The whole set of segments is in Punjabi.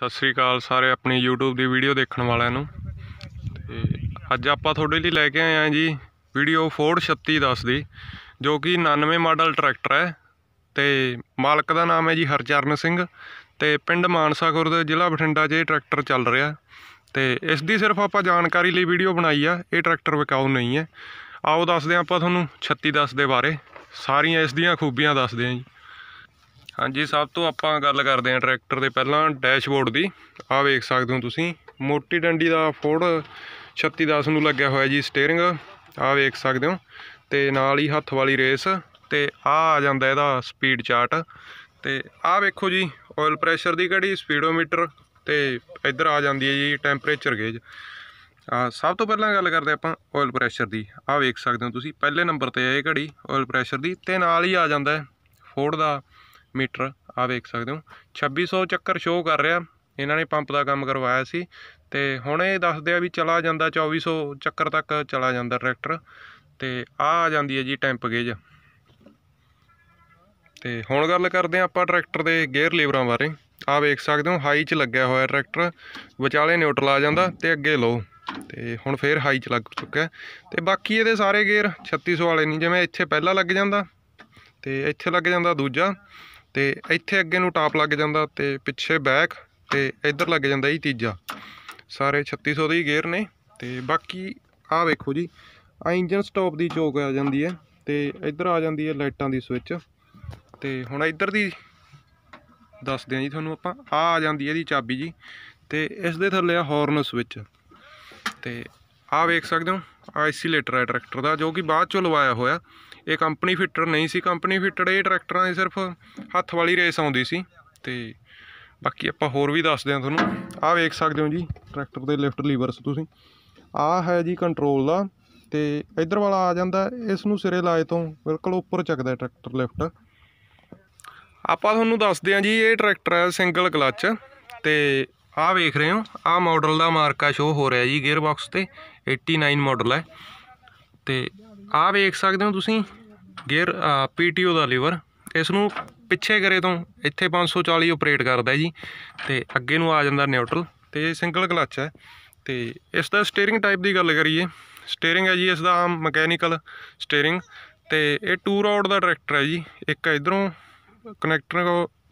ਸਤਿ ਸ੍ਰੀ ਅਕਾਲ ਸਾਰੇ ਆਪਣੀ YouTube ਦੀ ਵੀਡੀਓ ਦੇਖਣ ਵਾਲਿਆਂ ਨੂੰ ਤੇ ਅੱਜ ਆਪਾਂ ਤੁਹਾਡੇ ਲਈ ਲੈ ਕੇ ਆਏ ਆਂ ਜੀ ਵੀਡੀਓ ਫੋਰਡ 3610 ਦੀ ਜੋ ਕਿ 99 ਮਾਡਲ ਟਰੈਕਟਰ ਹੈ ਤੇ ਮਾਲਕ ਦਾ ਨਾਮ ਹੈ ਜੀ ਹਰਚਰਨ ਸਿੰਘ ਤੇ ਪਿੰਡ ਮਾਨਸਾ ਖੁਰਦ ਜ਼ਿਲ੍ਹਾ ਬਠਿੰਡਾ 'ਚ ਇਹ ਟਰੈਕਟਰ ਚੱਲ ਰਿਹਾ ਤੇ ਇਸ ਦੀ ਸਿਰਫ ਆਪਾਂ ਜਾਣਕਾਰੀ ਲਈ ਵੀਡੀਓ ਬਣਾਈ ਆ ਇਹ ਟਰੈਕਟਰ ਵਿਕਾਉ ਨਹੀਂ ਹੈ ਆਓ ਦੱਸਦੇ ਆਪਾਂ ਤੁਹਾਨੂੰ 3610 ਦੇ ਬਾਰੇ ਸਾਰੀਆਂ ਇਸ ਦੀਆਂ ਖੂਬੀਆਂ ਦੱਸਦੇ ਆਂ ਜੀ ਹਾਂਜੀ ਸਭ ਤੋਂ ਆਪਾਂ ਗੱਲ ਕਰਦੇ ਹਾਂ ਟਰੈਕਟਰ ਦੇ ਪਹਿਲਾਂ ਡੈਸ਼ਬੋਰਡ ਦੀ ਆਹ ਵੇਖ ਸਕਦੇ ਹੋ ਤੁਸੀਂ ਮੋਟੀ ਡੰਡੀ ਦਾ ਫੋਰਡ 3610 ਨੂੰ ਲੱਗਿਆ ਹੋਇਆ ਜੀ ਸਟੀering ਆਹ ਵੇਖ ਸਕਦੇ ਹੋ ਤੇ ਨਾਲ ਹੀ ਹੱਥ ਵਾਲੀ ਰੇਸ ਤੇ ਆ ਆ ਜਾਂਦਾ ਇਹਦਾ ਸਪੀਡ ਚਾਰਟ ਤੇ ਆਹ ਵੇਖੋ ਜੀ ਆਇਲ ਪ੍ਰੈਸ਼ਰ ਦੀ ਘੜੀ ਸਪੀਡੋਮੀਟਰ ਤੇ ਇੱਧਰ ਆ ਜਾਂਦੀ ਹੈ ਜੀ ਟੈਂਪਰੇਚਰ ਗੇਜ ਆ ਸਭ ਤੋਂ ਪਹਿਲਾਂ ਗੱਲ ਕਰਦੇ ਆਪਾਂ ਆਇਲ ਪ੍ਰੈਸ਼ਰ ਦੀ ਆ ਵੇਖ ਸਕਦੇ ਹੋ ਤੁਸੀਂ ਪਹਿਲੇ ਨੰਬਰ ਤੇ ਹੈ ਇਹ ਘੜੀ ਆਇਲ ਪ੍ਰੈਸ਼ਰ ਦੀ ਤੇ ਨਾਲ ਹੀ ਆ ਜਾਂਦਾ ਫੋਰਡ ਦਾ ਮੀਟਰ ਆ ਵੇਖ ਸਕਦੇ ਹੋ 2600 ਚੱਕਰ ਸ਼ੋ ਕਰ ਰਿਹਾ ਇਹਨਾਂ ਨੇ ਪੰਪ ਦਾ ਕੰਮ ਕਰਵਾਇਆ ਸੀ ਤੇ ਹੁਣ ਇਹ ਦੱਸਦੇ ਆ ਵੀ ਚਲਾ ਜਾਂਦਾ 2400 ਚੱਕਰ ਤੱਕ ਚਲਾ ਜਾਂਦਾ ਟਰੈਕਟਰ ਤੇ ਆ ਆ ਜਾਂਦੀ ਹੈ ਜੀ ਟੈਂਪ ਗੇਜ ਤੇ ਹੁਣ ਗੱਲ ਕਰਦੇ ਆ ਆਪਾਂ ਟਰੈਕਟਰ ਦੇ ਗੇਅਰ ਲੀਵਰਾਂ ਬਾਰੇ ਆ ਵੇਖ ਸਕਦੇ ਹੋ ਹਾਈ 'ਚ ਲੱਗਿਆ ਹੋਇਆ ਟਰੈਕਟਰ ਵਿਚਾਲੇ ਨਿਊਟਰਲ ਆ ਜਾਂਦਾ ਤੇ ਅੱਗੇ ਲੋ ਤੇ ਹੁਣ ਫੇਰ ਹਾਈ 'ਚ ਲੱਗ ਚੁੱਕਾ ਤੇ ਬਾਕੀ ਇਹਦੇ ਸਾਰੇ ਗੇਅਰ 3600 ਵਾਲੇ ਨਹੀਂ ਜਿਵੇਂ ਇੱਥੇ ਪਹਿਲਾ ਲੱਗ ਜਾਂਦਾ ਤੇ ਇੱਥੇ ਲੱਗ ਜਾਂਦਾ ਦੂਜਾ ਤੇ ਇੱਥੇ ਅੱਗੇ ਨੂੰ ਟਾਪ ਲੱਗ ਜਾਂਦਾ ਤੇ ਪਿੱਛੇ ਬੈਕ ਤੇ ਇੱਧਰ ਲੱਗ ਜਾਂਦਾ ਜੀ ਤੀਜਾ ਸਾਰੇ 3600 ਦੇ ਗੇਅਰ ਨੇ ਤੇ ਬਾਕੀ ਆਹ ਵੇਖੋ ਜੀ ਆ ਇੰਜਨ ਸਟਾਪ ਦੀ ਚੋਕ ਆ ਜਾਂਦੀ ਹੈ ਤੇ ਇੱਧਰ ਆ ਜਾਂਦੀ ਹੈ ਲਾਈਟਾਂ ਦੀ ਸਵਿਚ ਤੇ ਹੁਣ ਇੱਧਰ ਦੀ ਦੱਸਦੇ ਆ ਜੀ ਤੁਹਾਨੂੰ ਆਪਾਂ ਆ ਆ ਜਾਂਦੀ ਹੈ ਇਹਦੀ ਚਾਬੀ ਜੀ ਤੇ ਇਸ ਦੇ ਥੱਲੇ ਆ ਹਾਰਨ ਸਵਿਚ ਤੇ ਆ ਵੇਖ ਸਕਦੇ ਹੋ ਆਈਸੀਲੇਟਰ ਹੈ ਟਰੈਕਟਰ ਦਾ ਜੋ ਕਿ ਬਾਅਦ ਚੋਂ ਲਵਾਇਆ ਹੋਇਆ ਇਹ ਕੰਪਨੀ ਫਿੱਟਰ ਨਹੀਂ ਸੀ ਕੰਪਨੀ ਫਿੱਟਰ ਇਹ ਟਰੈਕਟਰਾਂ ਦੀ ਸਿਰਫ ਹੱਥ ਵਾਲੀ ਰੇਸ ਆਉਂਦੀ ਸੀ ਤੇ ਬਾਕੀ ਆਪਾਂ ਹੋਰ ਵੀ ਦੱਸਦੇ ਹਾਂ ਤੁਹਾਨੂੰ ਆਹ ਵੇਖ ਸਕਦੇ ਹੋ ਜੀ ਟਰੈਕਟਰ ਦੇ ਲਿਫਟ ਲੀਵਰਸ ਤੁਸੀਂ ਆਹ ਹੈ ਜੀ ਕੰਟਰੋਲ ਦਾ ਤੇ ਇਧਰ ਵਾਲਾ ਆ ਜਾਂਦਾ ਇਸ ਨੂੰ ਸਿਰੇ ਲਾਏ ਤੋਂ ਬਿਲਕੁਲ ਉੱਪਰ ਚੱਕਦਾ ਟਰੈਕਟਰ ਲਿਫਟ ਆਪਾਂ ਤੁਹਾਨੂੰ ਦੱਸਦੇ ਹਾਂ ਜੀ ਇਹ ਟਰੈਕਟਰ ਹੈ ਸਿੰਗਲ ਕਲੱਚ ਤੇ ਆਹ ਵੇਖ ਰਹੇ ਹੋ ਆਹ ਮਾਡਲ ਦਾ ਮਾਰਕਾ ਸ਼ੋ ਹੋ ਰਿਹਾ ਜੀ ਗੇਅਰ ਬਾਕਸ ਤੇ 89 ਮਾਡਲ ਹੈ ਤੇ ਆ ਵੇਖ ਸਕਦੇ ਹੋ ਤੁਸੀਂ ਗੇਅਰ ਪੀਟੀਓ ਦਾ ਲੀਵਰ ਇਸ ਨੂੰ ਪਿੱਛੇ ਕਰੇ ਤੋਂ ਇੱਥੇ 540 ਆਪਰੇਟ ਕਰਦਾ ਜੀ ਤੇ ਅੱਗੇ ਨੂੰ ਆ ਜਾਂਦਾ ਨਿਊਟਰਲ ਤੇ ਸਿੰਗਲ ਕਲਚ ਹੈ ਤੇ ਇਸ ਦਾ ਸਟੀering ਟਾਈਪ ਦੀ ਗੱਲ ਕਰੀਏ ਸਟੀering ਹੈ ਜੀ ਇਸ ਦਾ ਮਕੈਨੀਕਲ ਸਟੀering ਤੇ ਇਹ ਟੂ ਰੋਡ ਦਾ ਟਰੈਕਟਰ ਹੈ ਜੀ ਇੱਕ ਇਧਰੋਂ ਕਨੈਕਟਰ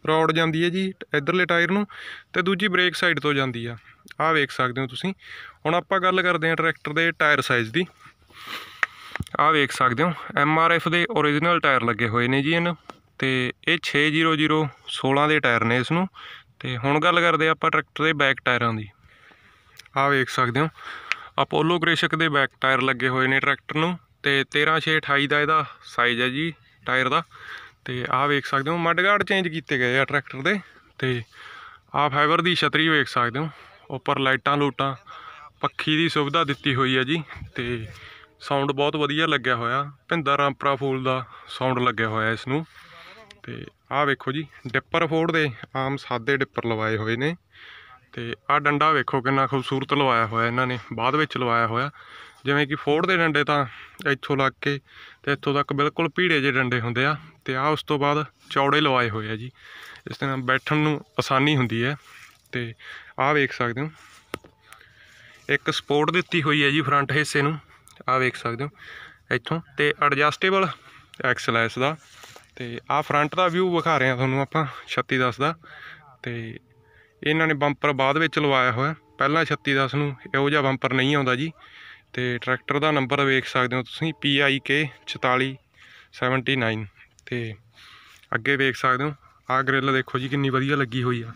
ਰੋਡ ਜਾਂਦੀ ਹੈ ਜੀ ਇਧਰਲੇ ਟਾਇਰ ਨੂੰ ਤੇ ਦੂਜੀ ਬ੍ਰੇਕ ਸਾਈਡ ਤੋਂ ਜਾਂਦੀ ਆ ਆ ਵੇਖ ਸਕਦੇ ਹੋ ਤੁਸੀਂ ਹੁਣ ਆਪਾਂ ਗੱਲ ਕਰਦੇ ਹਾਂ ਟਰੈਕਟਰ ਦੇ ਟਾਇਰ ਸਾਈਜ਼ ਦੀ ਆਹ ਵੇਖ ਸਕਦੇ ਹੋ ਐਮ ਆਰ ਐਫ ਦੇ origignal ਟਾਇਰ ਲੱਗੇ ਹੋਏ ਨੇ ਜੀ ਇਹਨਾਂ ਤੇ ਇਹ 600 16 ਦੇ ਟਾਇਰ ਨੇ ਇਸ ਨੂੰ ਤੇ ਹੁਣ ਗੱਲ ਕਰਦੇ ਆਪਾਂ ਟਰੈਕਟਰ ਦੇ ਬੈਕ ਟਾਇਰਾਂ ਦੀ ਆਹ ਵੇਖ ਸਕਦੇ ਹੋ ਅਪੋਲੋ ਗ੍ਰੇਸ਼ਕ ਦੇ ਬੈਕ ਟਾਇਰ ਲੱਗੇ ਹੋਏ ਨੇ ਟਰੈਕਟਰ ਨੂੰ ਤੇ 13628 ਦਾ ਇਹਦਾ ਸਾਈਜ਼ ਹੈ ਜੀ ਟਾਇਰ ਦਾ ਤੇ ਆਹ ਵੇਖ ਸਕਦੇ ਹੋ ਮੱਡਗਾਰਡ ਚੇਂਜ ਕੀਤੇ ਗਏ ਆ ਟਰੈਕਟਰ ਦੇ ਤੇ ਆਹ ਫਾਈਬਰ ਦੀ ਛਤਰੀ ਵੇਖ ਸਕਦੇ ਹੋ ਉੱਪਰ ਲਾਈਟਾਂ ਲੋਟਾਂ ਪੱਖੀ ਦੀ ਸੁਵਿਧਾ ਦਿੱਤੀ ਹੋਈ ਹੈ ਜੀ ਤੇ ਸਾਊਂਡ ਬਹੁਤ ਵਧੀਆ ਲੱਗਿਆ ਹੋਇਆ ਭਿੰਦਾ ਰਾਮਪਰਾ ਫੂਲ ਦਾ ਸਾਊਂਡ ਲੱਗਿਆ ਹੋਇਆ ਇਸ ਨੂੰ ਤੇ ਆਹ ਵੇਖੋ ਜੀ ਡਿੱਪਰ ਫੋਰਡ ਦੇ ਆਮ ਸਾਦੇ ਡਿੱਪਰ ਲਵਾਏ ਹੋਏ ਨੇ ਤੇ ਆਹ ਡੰਡਾ ਵੇਖੋ ਕਿੰਨਾ ਖੂਬਸੂਰਤ ਲਵਾਇਆ ਹੋਇਆ ਇਹਨਾਂ ਨੇ ਬਾਅਦ ਵਿੱਚ ਲਵਾਇਆ ਹੋਇਆ ਜਿਵੇਂ ਕਿ ਫੋਰਡ ਦੇ ਡੰਡੇ ਤਾਂ ਇੱਥੋਂ ਲੱਗ ਕੇ ਤੇ ਇੱਥੋਂ ਤੱਕ ਬਿਲਕੁਲ ਭੀੜੇ ਜਿਹੇ ਡੰਡੇ ਹੁੰਦੇ ਆ ਤੇ ਆ ਉਸ ਤੋਂ ਬਾਅਦ ਚੌੜੇ ਲਵਾਏ ਹੋਏ ਆ ਜੀ ਇਸ ਤਰ੍ਹਾਂ ਬੈਠਣ ਨੂੰ ਆਸਾਨੀ ਹੁੰਦੀ ਹੈ ਤੇ ਆਹ ਵੇਖ ਸਕਦੇ ਹੋ ਇੱਕ ਸਪੋਰਟ ਦਿੱਤੀ ਹੋਈ ਹੈ ਜੀ ਫਰੰਟ ਹਿੱਸੇ ਨੂੰ ਆ ਵੇਖ ਸਕਦੇ ਹੋ ਇੱਥੋਂ ਤੇ ਐਡਜਸਟੇਬਲ ਐਕਸਲ ਦਾ ਤੇ ਆ ਫਰੰਟ ਦਾ ਵਿਊ ਵਿਖਾ ਰਹੇ ਆ ਤੁਹਾਨੂੰ ਆਪਾਂ 36 10 ਦਾ ਤੇ ਇਹਨਾਂ ਨੇ ਬੰਪਰ ਬਾਅਦ ਵਿੱਚ ਲਵਾਇਆ ਹੋਇਆ ਪਹਿਲਾਂ 36 10 ਨੂੰ ਇਹੋ ਜਿਹਾ ਬੰਪਰ ਨਹੀਂ ਆਉਂਦਾ ਜੀ ਤੇ ਟਰੈਕਟਰ ਦਾ ਨੰਬਰ ਵੇਖ ਸਕਦੇ ਹੋ ਤੁਸੀਂ PIK 4479 ਤੇ ਅੱਗੇ ਵੇਖ ਸਕਦੇ ਹੋ ਆ ਗ੍ਰਿਲ ਦੇਖੋ ਜੀ ਕਿੰਨੀ ਵਧੀਆ ਲੱਗੀ ਹੋਈ ਆ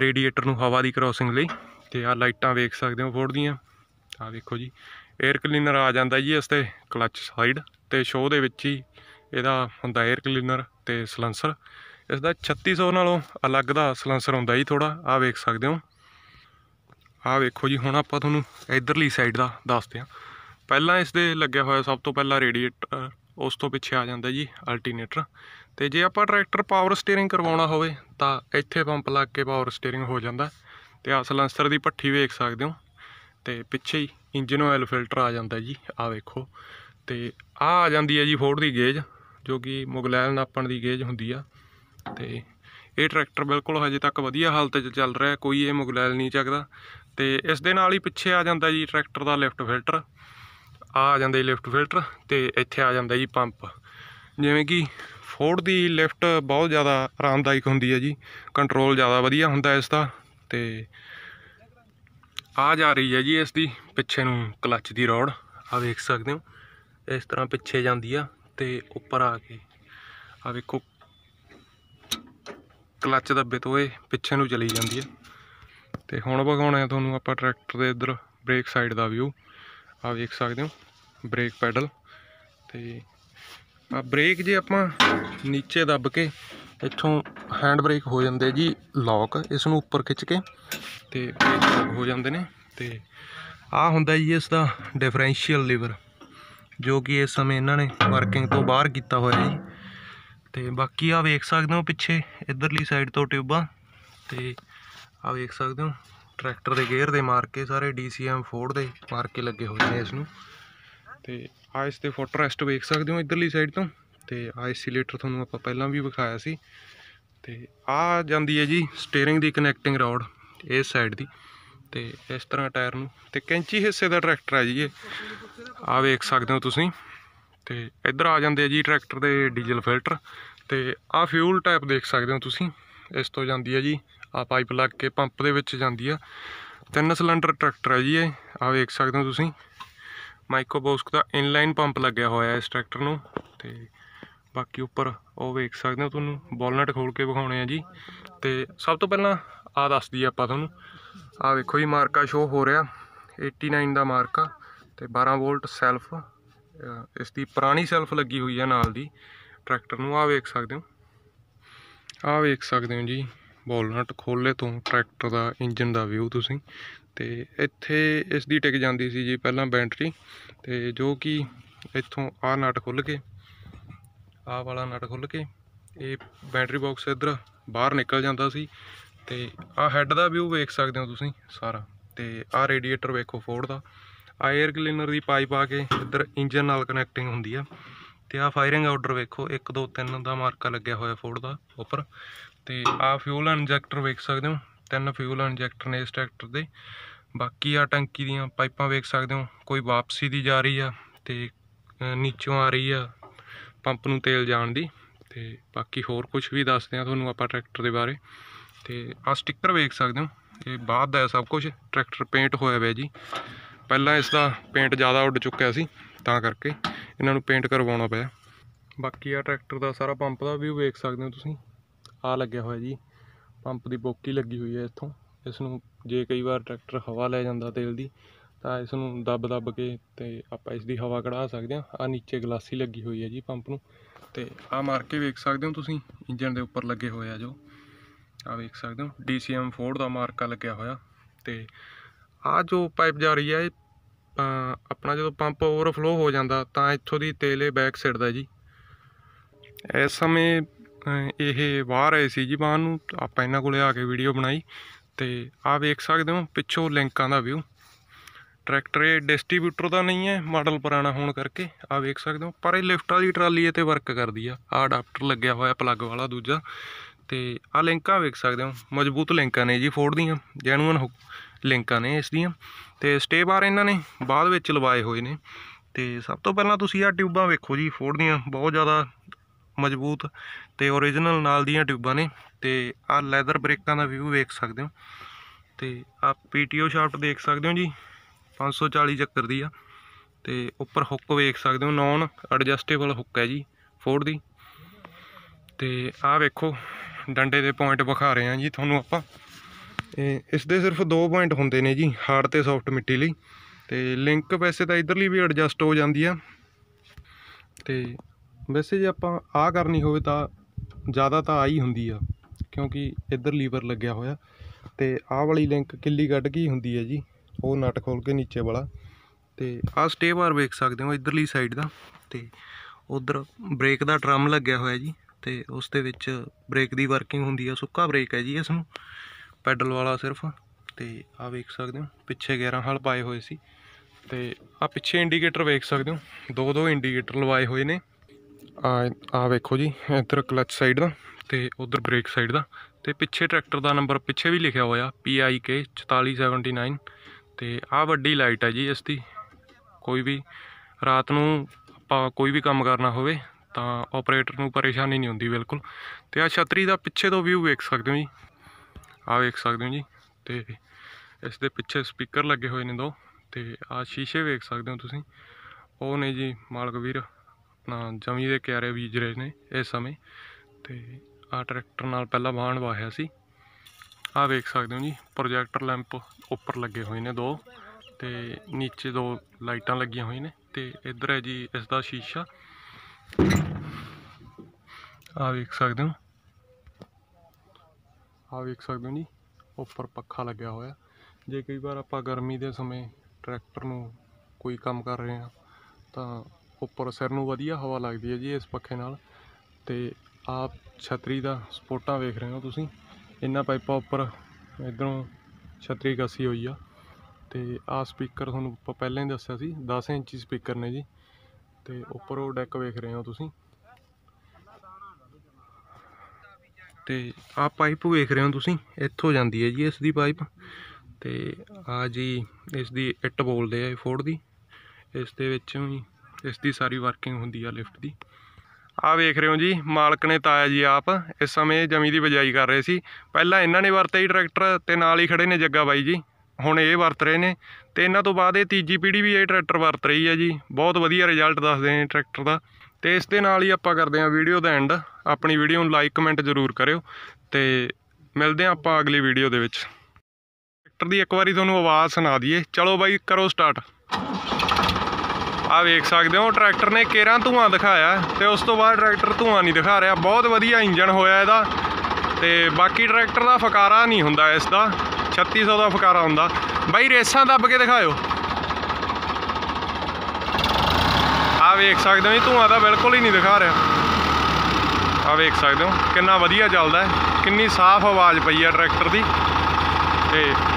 ਰੇਡੀਏਟਰ ਨੂੰ ਹਵਾ ਦੀ ਕ੍ਰੋਸਿੰਗ ਲਈ ਤੇ ਆ ਲਾਈਟਾਂ ਵੇਖ ਸਕਦੇ ਹੋ ਫੋਰਡ ਦੀਆਂ ਆ ਵੇਖੋ ਜੀ ਏਅਰ ਕਲੀਨਰ ਆ ਜਾਂਦਾ ਜੀ ਇਸ ਤੇ ਕਲਚ ਸਾਈਡ ਤੇ ਸ਼ੋਅ ਦੇ ਵਿੱਚ ਹੀ ਇਹਦਾ ਹੁੰਦਾ ਏਅਰ ਕਲੀਨਰ ਤੇ ਸਲੈਂਸਰ ਇਸ ਦਾ 3600 ਨਾਲੋਂ ਅਲੱਗ ਦਾ ਸਲੈਂਸਰ ਹੁੰਦਾ ਜੀ ਥੋੜਾ ਆ ਵੇਖ ਸਕਦੇ ਹੋ ਆ ਵੇਖੋ ਜੀ ਹੁਣ ਆਪਾਂ ਤੁਹਾਨੂੰ ਇਧਰਲੀ ਸਾਈਡ ਦਾ ਦੱਸਦੇ ਹਾਂ ਪਹਿਲਾਂ ਇਸ ਦੇ ਲੱਗਿਆ ਹੋਇਆ ਸਭ ਤੋਂ ਪਹਿਲਾਂ ਰੇਡੀਏਟਰ ਉਸ ਤੋਂ ਪਿੱਛੇ ਆ ਜਾਂਦਾ ਜੀ ਅਲਟਰਨੇਟਰ ਤੇ ਜੇ ਆਪਾਂ ਟਰੈਕਟਰ ਪਾਵਰ ਸਟੀering ਕਰਵਾਉਣਾ ਹੋਵੇ ਤਾਂ ਇੱਥੇ ਪੰਪ ਲੱਗ ਕੇ ਪਾਵਰ ਸਟੀering ਹੋ ਜਾਂਦਾ ਤੇ ਆ ਸਲੈਂਸਰ ਦੀ ਪੱਠੀ ਵੇਖ ਸਕਦੇ ਹੋ ਤੇ ਪਿੱਛੇ ਹੀ ਇੰਜਨ ਆਇਲ ਫਿਲਟਰ ਆ ਜਾਂਦਾ ਜੀ ਆ ਵੇਖੋ ਤੇ ਆ ਆ ਜਾਂਦੀ ਹੈ ਜੀ ਫੋਰਡ ਦੀ ਗੇਜ ਜੋ ਕਿ ਮੁਗਲੈਲ ਨਾਪਣ ਦੀ ਗੇਜ ਹੁੰਦੀ ਆ ਤੇ ਇਹ ਟਰੈਕਟਰ ਬਿਲਕੁਲ ਹਜੇ ਤੱਕ ਵਧੀਆ ਹਾਲਤ 'ਚ ਚੱਲ ਰਿਹਾ ਕੋਈ ਇਹ ਮੁਗਲੈਲ ਨਹੀਂ ਚੱਕਦਾ ਤੇ ਇਸ ਦੇ ਨਾਲ ਹੀ ਪਿੱਛੇ ਆ ਜਾਂਦਾ ਜੀ ਟਰੈਕਟਰ ਦਾ ਲਿਫਟ ਫਿਲਟਰ ਆ ਆ ਜਾਂਦਾ ਜੀ ਲਿਫਟ ਫਿਲਟਰ ਤੇ ਇੱਥੇ ਆ ਜਾਂਦਾ ਜੀ ਪੰਪ ਜਿਵੇਂ ਕਿ ਫੋਰਡ ਦੀ ਲਿਫਟ ਬਹੁਤ ਜ਼ਿਆਦਾ ਆਰਾਮਦਾਇਕ ਹੁੰਦੀ ਹੈ ਜੀ ਕੰਟਰੋਲ ਜ਼ਿਆਦਾ ਵਧੀਆ ਹੁੰਦਾ ਇਸ ਦਾ ਤੇ ਆ ਜਾ ਰਹੀ ਹੈ ਜੀ ਇਸ ਦੀ ਪਿੱਛੇ ਨੂੰ ਕਲੱਚ ਦੀ ਰੋਡ ਆ ਵੇਖ ਸਕਦੇ ਹੋ ਇਸ ਤਰ੍ਹਾਂ ਪਿੱਛੇ ਜਾਂਦੀ ਆ ਤੇ ਉੱਪਰ ਆ ਕੇ ਆ ਵੇਖੋ ਕਲੱਚ ਦੱਬੇ ਤੋਂ ਇਹ ਪਿੱਛੇ ਨੂੰ ਚਲੀ ਜਾਂਦੀ ਆ ਤੇ ਹੁਣ ਵਿਖਾਉਣਾ ਹੈ ਤੁਹਾਨੂੰ ਆਪਾਂ ਟਰੈਕਟਰ ਦੇ ਇਧਰ ਬ੍ਰੇਕ ਸਾਈਡ ਦਾ ਵਿਊ ਆ ਵੇਖ ਸਕਦੇ ਹੋ ਬ੍ਰੇਕ ਪੈਡਲ ਤੇ ਆ ਬ੍ਰੇਕ ਜੇ ਆਪਾਂ ਨੀਚੇ ਦੱਬ ਕੇ ਇੱਥੋਂ ਹੈਂਡ ਬ੍ਰੇਕ ਹੋ ਜਾਂਦੇ ਜੀ ਲੌਕ ਇਸ ਨੂੰ ਉੱਪਰ ਖਿੱਚ ਕੇ ਤੇ ਬ੍ਰੇਕ ਹੋ ਜਾਂਦੇ ਨੇ ਤੇ ਆ ਹੁੰਦਾ ਜੀ ਇਸ ਦਾ ਡਿਫਰੈਂਸ਼ੀਅਲ ਲੀਵਰ ਜੋ ਕਿ ਇਸ ਸਮੇਂ ਇਹਨਾਂ ਨੇ ਵਰਕਿੰਗ ਤੋਂ ਬਾਹਰ ਕੀਤਾ ਹੋਇਆ ਜੀ ਤੇ ਬਾਕੀ ਆ ਵੇਖ ਸਕਦੇ ਹੋ ਪਿੱਛੇ ਇਧਰਲੀ ਸਾਈਡ ਤੋਂ ਟਿਊਬਾਂ ਤੇ ਆ ਵੇਖ ਸਕਦੇ ਹੋ ਟਰੈਕਟਰ ਦੇ ਗੇਅਰ ਦੇ ਮਾਰ ਕੇ ਸਾਰੇ ਡੀਸੀਐਮ ਫੋਰਡ ਦੇ ਮਾਰ ਕੇ ਲੱਗੇ ਹੋਏ ਨੇ ਇਸ ਨੂੰ ਤੇ ਆ ਇਸ ਤੇ ਫੁੱਟ ਰੈਸਟ ਵੇਖ ਸਕਦੇ ਹੋ ਇਧਰਲੀ ਸਾਈਡ ਤੋਂ ਤੇ ਆਈਸੋਲੇਟਰ ਤੁਹਾਨੂੰ ਆਪਾਂ ਪਹਿਲਾਂ ਵੀ ਵਿਖਾਇਆ ਸੀ ਤੇ ਆ ਜਾਂਦੀ ਹੈ ਜੀ ਸਟੀering ਦੀ ਕਨੈਕਟਿੰਗ ਰੋਡ ਇਸ ਸਾਈਡ ਦੀ ਤੇ ਇਸ ਤਰ੍ਹਾਂ ਟਾਇਰ ਨੂੰ ਤੇ ਕੈਂਚੀ ਹਿੱਸੇ ਦਾ ਟਰੈਕਟਰ ਹੈ ਜੀ ਇਹ ਆ ਵੇਖ ਸਕਦੇ ਹੋ ਤੁਸੀਂ ਤੇ ਇੱਧਰ ਆ ਜਾਂਦੇ ਆ ਜੀ ਟਰੈਕਟਰ ਦੇ ਡੀਜ਼ਲ ਫਿਲਟਰ ਤੇ ਆ ਫਿਊਲ ਟਾਈਪ ਦੇਖ ਸਕਦੇ ਹੋ ਤੁਸੀਂ ਇਸ ਤੋਂ ਜਾਂਦੀ ਹੈ ਜੀ ਆ ਪਾਈਪ ਲੱਗ ਕੇ ਪੰਪ ਦੇ ਵਿੱਚ ਜਾਂਦੀ ਆ ਤਿੰਨ ਸਿਲੰਡਰ ਟਰੈਕਟਰ ਹੈ ਜੀ ਇਹ ਆ ਵੇਖ ਸਕਦੇ ਹੋ ਤੁਸੀਂ ਮਾਈਕੋਬੋਸਕ ਦਾ ਇਨਲਾਈਨ ਪੰਪ ਲੱਗਿਆ ਹੋਇਆ ਇਸ ਟਰੈਕਟਰ ਨੂੰ ਤੇ ਬਾਕੀ ਉੱਪਰ ਉਹ ਵੇਖ ਸਕਦੇ ਹੋ ਤੁਹਾਨੂੰ ਬੋਲਨਟ ਖੋਲ ਕੇ ਵਿਖਾਉਣੇ ਆ ਜੀ ਤੇ ਸਭ ਤੋਂ ਪਹਿਲਾਂ ਆ ਦੱਸ ਦਈਏ ਆਪਾਂ ਤੁਹਾਨੂੰ ਆ ਵੇਖੋ ਜੀ ਮਾਰਕਾ ਸ਼ੋ ਹੋ ਰਿਹਾ 89 ਦਾ ਮਾਰਕਾ ਤੇ 12 ਵੋਲਟ ਸੈਲਫ ਇਸ ਦੀ ਪੁਰਾਣੀ ਸੈਲਫ ਲੱਗੀ ਹੋਈ ਆ ਨਾਲ ਦੀ ਟਰੈਕਟਰ ਨੂੰ ਆ ਵੇਖ ਸਕਦੇ ਹੋ ਆ ਵੇਖ ਸਕਦੇ ਹੋ ਜੀ ਬੋਲਨਟ ਖੋਲੇ ਤੋਂ ਟਰੈਕਟਰ ਦਾ ਇੰਜਨ ਦਾ ਵਿਊ ਤੁਸੀਂ ਤੇ ਇੱਥੇ ਇਸ ਦੀ ਟਿਕ ਜਾਂਦੀ ਸੀ ਜੀ ਪਹਿਲਾਂ ਬੈਟਰੀ ਤੇ ਜੋ ਕਿ ਇੱਥੋਂ ਆ ਨਟ ਖੁੱਲ ਕੇ ਆਹ ਵਾਲਾ ਨਟ ਖੁੱਲ ਕੇ ਇਹ ਬੈਟਰੀ ਬਾਕਸ ਇਧਰ ਬਾਹਰ ਨਿਕਲ ਜਾਂਦਾ ਸੀ ਤੇ ਆਹ ਹੈੱਡ ਦਾ ਵਿਊ ਵੇਖ ਸਕਦੇ ਹੋ ਤੁਸੀਂ ਸਾਰਾ ਤੇ ਆਹ ਰੇਡੀਏਟਰ ਵੇਖੋ ਫੋਰਡ ਦਾ ਆ 에ਅਰ ਕਲੀਨਰ ਦੀ ਪਾਈਪ ਆ ਕੇ ਇੱਧਰ ਇੰਜਨ ਨਾਲ ਕਨੈਕਟਿੰਗ ਹੁੰਦੀ ਆ ਤੇ ਆ ਫਾਇਰਿੰਗ ਆਰਡਰ ਵੇਖੋ 1 2 3 ਦਾ ਮਾਰਕਾ ਲੱਗਿਆ ਹੋਇਆ ਫੋਰਡ ਦਾ ਉੱਪਰ ਤੇ ਆ ਫਿਊਲ ਇੰਜੈਕਟਰ ਵੇਖ ਸਕਦੇ ਹੋ ਤਿੰਨ ਫਿਊਲ ਇੰਜੈਕਟਰ ਨੇ ਇਸ ਟਰੈਕਟਰ ਦੇ ਬਾਕੀ ਆ ਟੰਕੀ ਦੀਆਂ ਪਾਈਪਾਂ ਵੇਖ ਸਕਦੇ ਹੋ ਕੋਈ ਵਾਪਸੀ ਦੀ ਜਾ ਰਹੀ ਆ ਤੇ ਨੀਚੋਂ ਆ ਰਹੀ ਆ ਪੰਪ ਨੂੰ ਤੇਲ ਜਾਣ ਦੀ ਤੇ ਬਾਕੀ ਹੋਰ ਕੁਝ ਵੀ ਦੱਸਦੇ ਆ ਤੁਹਾਨੂੰ ਆਪਾਂ ਟਰੈਕਟਰ ਦੇ ਬਾਰੇ ਤੇ ਆ ਸਟicker ਵੇਖ ਸਕਦੇ ਹੋ ਇਹ ਬਾਅਦ ਦਾ ਸਭ ਕੁਝ ਟਰੈਕਟਰ ਪੇਂਟ ਹੋਇਆ ਹੋਇਆ ਜੀ ਪਹਿਲਾਂ ਇਸ ਦਾ ਪੇਂਟ ਜ਼ਿਆਦਾ ਉੱਡ ਚੁੱਕਿਆ ਸੀ ਤਾਂ ਕਰਕੇ ਇਹਨਾਂ ਨੂੰ ਪੇਂਟ ਕਰਵਾਉਣਾ ਪਿਆ ਬਾਕੀ ਆ ਟਰੈਕਟਰ ਦਾ ਸਾਰਾ ਪੰਪ ਦਾ ਵੀਊ ਵੇਖ ਸਕਦੇ ਹੋ ਤੁਸੀਂ ਆ ਲੱਗਿਆ ਹੋਇਆ ਜੀ ਪੰਪ ਦੀ ਬੋਕੀ ਲੱਗੀ ਹੋਈ ਹੈ ਇੱਥੋਂ ਇਸ ਨੂੰ ਜੇ ਕਈ ਵਾਰ ਟਰੈਕਟਰ ਹਵਾ ਲੈ ਜਾਂਦਾ ਤੇਲ ਦੀ ਤਾਂ ਇਸ ਨੂੰ ਦੱਬ ਦੱਬ ਕੇ ਤੇ ਆਪਾਂ ਇਸ ਦੀ ਹਵਾ ਕਢਾ ਸਕਦੇ ਹਾਂ ਆ ਨੀਚੇ ਗਲਾਸੀ ਲੱਗੀ ਹੋਈ ਹੈ ਜੀ ਪੰਪ ਨੂੰ ਤੇ ਆ ਮਾਰ ਕੇ ਵੇਖ ਸਕਦੇ ਹੋ ਤੁਸੀਂ ਇੰਜਨ ਦੇ ਉੱਪਰ ਲੱਗੇ ਹੋਏ ਆ ਜੋ ਆ ਵੇਖ ਸਕਦੇ ਹੋ ਡੀਸੀਐਮ 4 ਦਾ ਮਾਰਕਾ ਲੱਗਿਆ ਹੋਇਆ ਤੇ ਆ ਜੋ ਪਾਈਪ ਜਾ ਰਹੀ ਹੈ ਇਹ ਆਪਣਾ ਜਦੋਂ ਪੰਪ ਓਵਰਫਲੋ ਹੋ ਜਾਂਦਾ ਤਾਂ ਇੱਥੋਂ ਦੀ ਤੇਲ ਇਹ ਬੈਕ ਸਿੜਦਾ ਜੀ ਇਸ ਸਮੇਂ ਇਹ ਬਾਹਰ ਆਏ ਸੀ ਜੀ ਬਾਹਰ ਨੂੰ ਆਪਾਂ ਇਹਨਾਂ ਕੋਲੇ ਆ ਕੇ ਵੀਡੀਓ ਬਣਾਈ ਤੇ ਆ ਵੇਖ ਸਕਦੇ ਹੋ ਪਿੱਛੋਂ ਲਿੰਕਾਂ ਦਾ ਵਿਊ ਟਰੈਕਟਰ ਇਹ ਡਿਸਟ੍ਰੀਬਿਊਟਰ ਦਾ ਨਹੀਂ ਹੈ ਮਾਡਲ ਪੁਰਾਣਾ ਹੋਣ ਕਰਕੇ ਆ ਵੇਖ ਸਕਦੇ ਹੋ ਪਰ ਇਹ ਲਿਫਟ ਵਾਲੀ ਟਰਾਲੀ ਤੇ ਵਰਕ ਕਰਦੀ ਆ ਆ ਅਡਾਪਟਰ ਲੱਗਿਆ ਹੋਇਆ ਪਲੱਗ ਵਾਲਾ ਦੂਜਾ ਤੇ ਆ ਲਿੰਕਾਂ ਵੇਖ ਸਕਦੇ ਹੋ ਮਜ਼ਬੂਤ ਲਿੰਕਾਂ ਨੇ ਜੀ ਫੋਰਡ ਦੀਆਂ ਜੈਨੂਇਨ ਲਿੰਕਾਂ ਨੇ ਇਸ ਦੀਆਂ ਤੇ ਸਟੇ ਬਾਰ ਇਹਨਾਂ ਨੇ ਬਾਅਦ ਵਿੱਚ ਲਵਾਏ ਹੋਏ ਨੇ ਤੇ ਸਭ ਤੋਂ ਪਹਿਲਾਂ ਤੁਸੀਂ ਆ ਟਿਊਬਾਂ ਵੇਖੋ ਜੀ ਫੋਰਡ ਦੀਆਂ ਬਹੁਤ ਜ਼ਿਆਦਾ ਮਜ਼ਬੂਤ ਤੇ origignal ਨਾਲ ਦੀਆਂ ਟਿਊਬਾਂ ਨੇ ਤੇ ਆ ਲੈਦਰ ਬ੍ਰੇਕਾਂ ਦਾ ਵਿਊ ਵੇਖ ਸਕਦੇ ਹੋ ਤੇ ਆ ਪੀਟੀਓ ਸ਼ਾਫਟ ਦੇਖ ਸਕਦੇ ਹੋ ਜੀ 540 ਚੱਕਰ ਦੀ ਆ ਤੇ ਉੱਪਰ ਹੁੱਕ ਵੇਖ ਸਕਦੇ ਹੋ ਨੌਨ ਐਡਜਸਟੇਬਲ ਹੁੱਕ ਹੈ ਜੀ ਫੋਰਡ ਦੀ ਤੇ ਆਹ ਵੇਖੋ ਡੰਡੇ ਦੇ ਪੁਆਇੰਟ ਵਿਖਾ ਰਹੇ ਆ ਜੀ ਤੁਹਾਨੂੰ ਆਪਾਂ ਇਸ ਦੇ ਸਿਰਫ ਦੋ ਪੁਆਇੰਟ ਹੁੰਦੇ ਨੇ ਜੀ ਹਾਰਡ ਤੇ ਸੌਫਟ ਮਿੱਟੀ ਲਈ ਤੇ ਲਿੰਕ ਵੈਸੇ ਤਾਂ ਇਧਰਲੀ ਵੀ ਐਡਜਸਟ ਹੋ ਜਾਂਦੀ ਆ ਤੇ ਵੈਸੇ ਜੇ ਆਪਾਂ ਆ ਕਰਨੀ ਹੋਵੇ ਤਾਂ ਜ਼ਿਆਦਾ ਤਾਂ ਆ ਹੀ ਹੁੰਦੀ ਆ ਕਿਉਂਕਿ ਇਧਰ ਲੀਵਰ ਲੱਗਿਆ ਹੋਇਆ ਤੇ ਆਹ ਵਾਲੀ ਲਿੰਕ ਕਿੱਲੀ ਕੱਢ ਗਈ ਹੁੰਦੀ ਹੈ ਜੀ ਉਹ ਨਟ ਖੋਲ ਕੇ ਨੀਚੇ ਵਾਲਾ ਤੇ ਆ ਸਟੇ ਬਾਰ ਵੇਖ ਸਕਦੇ ਹੋ ਇਧਰਲੀ ਸਾਈਡ ਦਾ ਤੇ ਉਧਰ ਬ੍ਰੇਕ ਦਾ ਡਰਮ ਲੱਗਿਆ ਹੋਇਆ ਜੀ ਤੇ ਉਸ ਦੇ ਵਿੱਚ ਬ੍ਰੇਕ ਦੀ ਵਰਕਿੰਗ ਹੁੰਦੀ ਆ ਸੁੱਕਾ ਬ੍ਰੇਕ ਹੈ ਜੀ ਇਸ ਨੂੰ ਪੈਡਲ ਵਾਲਾ ਸਿਰਫ ਤੇ ਆ ਵੇਖ ਸਕਦੇ ਹੋ ਪਿੱਛੇ 11 ਹਲ ਪਾਏ ਹੋਏ ਸੀ ਤੇ ਆ ਪਿੱਛੇ ਇੰਡੀਕੇਟਰ ਵੇਖ ਸਕਦੇ ਹੋ ਦੋ ਦੋ ਇੰਡੀਕੇਟਰ ਲਵਾਏ ਹੋਏ ਨੇ ਆ ਆ ਵੇਖੋ ਜੀ ਇੱਧਰ ਕਲਚ ਸਾਈਡ ਦਾ ਤੇ ਉਧਰ ਬ੍ਰੇਕ ਸਾਈਡ ਦਾ ਤੇ ਪਿੱਛੇ ਟਰੈਕਟਰ ਦਾ ਨੰਬਰ ਪਿੱਛੇ ਵੀ ਲਿਖਿਆ ਹੋਇਆ PIK 4479 ਤੇ ਆਹ ਵੱਡੀ ਲਾਈਟ ਹੈ ਜੀ ਇਸ ਦੀ ਕੋਈ ਵੀ ਰਾਤ ਨੂੰ ਆਪਾਂ ਕੋਈ ਵੀ ਕੰਮ ਕਰਨਾ ਹੋਵੇ ਤਾਂ ਆਪਰੇਟਰ ਨੂੰ ਪਰੇਸ਼ਾਨੀ ਨਹੀਂ ਹੁੰਦੀ ਬਿਲਕੁਲ ਤੇ ਆ ਛਤਰੀ ਦਾ ਪਿੱਛੇ ਤੋਂ ਵੀਊ ਵੇਖ ਸਕਦੇ ਹੋ ਜੀ ਆ ਵੇਖ ਸਕਦੇ ਹੋ ਜੀ ਤੇ ਇਸ ਦੇ ਪਿੱਛੇ ਸਪੀਕਰ ਲੱਗੇ ਹੋਏ ਨੇ ਦੋ ਤੇ ਆ ਸ਼ੀਸ਼ੇ ਵੇਖ ਸਕਦੇ ਹੋ ਤੁਸੀਂ ਉਹ ਨੇ ਜੀ ਮਾਲਕ ਵੀਰ ਆਪਣਾ ਜਮੀ ਦੇ ਕਿਆਰੇ ਬੀਜ ਰਹੇ ਨੇ ਇਸ ਸਮੇਂ ਤੇ ਆ ਟਰੈਕਟਰ ਨਾਲ ਪਹਿਲਾਂ ਵਾਹਣ ਵਾਹਿਆ ਸੀ ਆ ਦੇਖ ਸਕਦੇ ਹੋ ਜੀ ਪ੍ਰੋਜੈਕਟਰ ਲੈਂਪ ਉੱਪਰ ਲੱਗੇ ਹੋਏ ਨੇ ਦੋ ਤੇ ਨੀਚੇ ਦੋ ਲਾਈਟਾਂ ਲੱਗੀਆਂ ਹੋਈਆਂ ਨੇ ਤੇ ਇੱਧਰ ਹੈ ਜੀ ਇਸ ਦਾ ਸ਼ੀਸ਼ਾ ਆ ਵੇਖ ਸਕਦੇ ਹੋ ਆ ਵੇਖ ਸਕਦੇ ਹੋ ਜੀ ਉੱਪਰ ਪੱਖਾ ਲੱਗਿਆ ਹੋਇਆ ਜੇ ਕਈ ਵਾਰ ਆਪਾਂ ਗਰਮੀ ਦੇ ਸਮੇਂ ਟਰੈਕਟਰ ਨੂੰ ਕੋਈ ਕੰਮ ਕਰ ਰਹੇ ਹਾਂ ਤਾਂ ਉੱਪਰ ਸਿਰ ਨੂੰ ਵਧੀਆ ਹਵਾ ਲੱਗਦੀ ਹੈ ਜੀ ਇਸ ਪੱਖੇ ਨਾਲ ਤੇ ਆਪ ਛਤਰੀ ਦਾ ਸਪੋਰਟਾਂ ਵੇਖ ਰਹੇ ਹੋ ਤੁਸੀਂ ਇਹਨਾਂ ਪਾਈਪਾਂ ਉੱਪਰ ਇਧਰੋਂ ਛਤਰੀ ਕਸੀ ਹੋਈ ਆ ਤੇ ਆ ਸਪੀਕਰ ਤੁਹਾਨੂੰ ਆਪਾਂ ਪਹਿਲਾਂ ਹੀ ਦੱਸਿਆ ਸੀ 10 ਇੰਚੀ ਸਪੀਕਰ ਨੇ ਜੀ ਤੇ ਉੱਪਰ ਉਹ ਡੈਕ ਵੇਖ ਰਹੇ ਹੋ ਤੁਸੀਂ ਤੇ ਆ ਪਾਈਪ ਵੇਖ ਰਹੇ ਹੋ ਤੁਸੀਂ ਇੱਥੋਂ ਜਾਂਦੀ ਹੈ ਜੀ ਇਸ ਦੀ ਪਾਈਪ ਤੇ ਆ ਜੀ ਇਸ ਦੀ ਇੱਟ ਬੋਲਦੇ ਆ ਫੋੜ ਦੀ ਇਸ ਦੇ ਵਿੱਚ ਵੀ ਇਸ ਦੀ ਸਾਰੀ ਵਰਕਿੰਗ ਹੁੰਦੀ ਆ ਲਿਫਟ ਦੀ ਆ ਵੇਖ ਰਹੇ ਹੋ ਜੀ ਮਾਲਕ ਨੇ ਤਾਇਆ ਜੀ ਆਪ ਇਸ ਸਮੇਂ ਜਮੀ ਦੀ ਬਜਾਈ ਕਰ ਰਹੇ ਸੀ ਪਹਿਲਾਂ ਇਹਨਾਂ ਨੇ ਵਰਤੇ ਹੀ ਟਰੈਕਟਰ ਤੇ ਨਾਲ ਹੀ ਖੜੇ ਨੇ ਜੱਗਾ ਬਾਈ ਜੀ ਹੁਣ ਇਹ ਵਰਤ ਰਹੇ ਨੇ ਤੇ ਇਹਨਾਂ ਤੋਂ ਬਾਅਦ ਇਹ ਤੀਜੀ ਪੀੜ੍ਹੀ ਵੀ ਇਹ ਟਰੈਕਟਰ ਵਰਤ ਰਹੀ ਹੈ ਜੀ ਬਹੁਤ ਵਧੀਆ ਰਿਜ਼ਲਟ ਦੱਸਦੇ ਨੇ ਟਰੈਕਟਰ ਦਾ ਤੇ ਇਸ ਦੇ ਨਾਲ ਹੀ ਆਪਾਂ ਕਰਦੇ ਹਾਂ ਵੀਡੀਓ ਦਾ ਐਂਡ ਆਪਣੀ ਵੀਡੀਓ ਨੂੰ ਲਾਈਕ ਕਮੈਂਟ ਜ਼ਰੂਰ ਕਰਿਓ ਤੇ ਮਿਲਦੇ ਹਾਂ ਆਪਾਂ ਅਗਲੀ ਵੀਡੀਓ ਦੇ ਵਿੱਚ ਟਰੈਕਟਰ ਦੀ ਇੱਕ ਵਾਰੀ ਤੁਹਾਨੂੰ ਆਵਾਜ਼ ਸੁਣਾ ਦਈਏ ਚਲੋ ਬਾਈ ਕਰੋ ਸਟਾਰਟ ਆ ਵੇਖ ਸਕਦੇ ਹੋ ਟਰੈਕਟਰ ਨੇ ਕੇਰਾਂ ਧੂਆਂ ਦਿਖਾਇਆ ਤੇ ਉਸ ਤੋਂ ਬਾਅਦ ਟਰੈਕਟਰ ਧੂਆਂ ਨਹੀਂ ਦਿਖਾ ਰਿਹਾ ਬਹੁਤ ਵਧੀਆ ਇੰਜਨ ਹੋਇਆ ਇਹਦਾ ਤੇ ਬਾਕੀ ਟਰੈਕਟਰ ਦਾ ਫਕਾਰਾ ਨਹੀਂ ਹੁੰਦਾ ਇਸ ਦਾ 3600 ਦਾ ਫਕਾਰਾ ਹੁੰਦਾ ਬਾਈ ਰੇਸਾਂ ਦੱਬ ਕੇ ਦਿਖਾਇਓ ਆ ਵੇਖ ਸਕਦੇ ਹੋ ਧੂਆਂ ਦਾ ਬਿਲਕੁਲ ਹੀ ਨਹੀਂ ਦਿਖਾ ਰਿਹਾ ਆ ਵੇਖ ਸਕਦੇ ਹੋ ਕਿੰਨਾ ਵਧੀਆ ਚੱਲਦਾ ਕਿੰਨੀ ਸਾਫ਼ ਆਵਾਜ਼ ਪਈ ਆ ਟਰੈਕਟਰ ਦੀ ਤੇ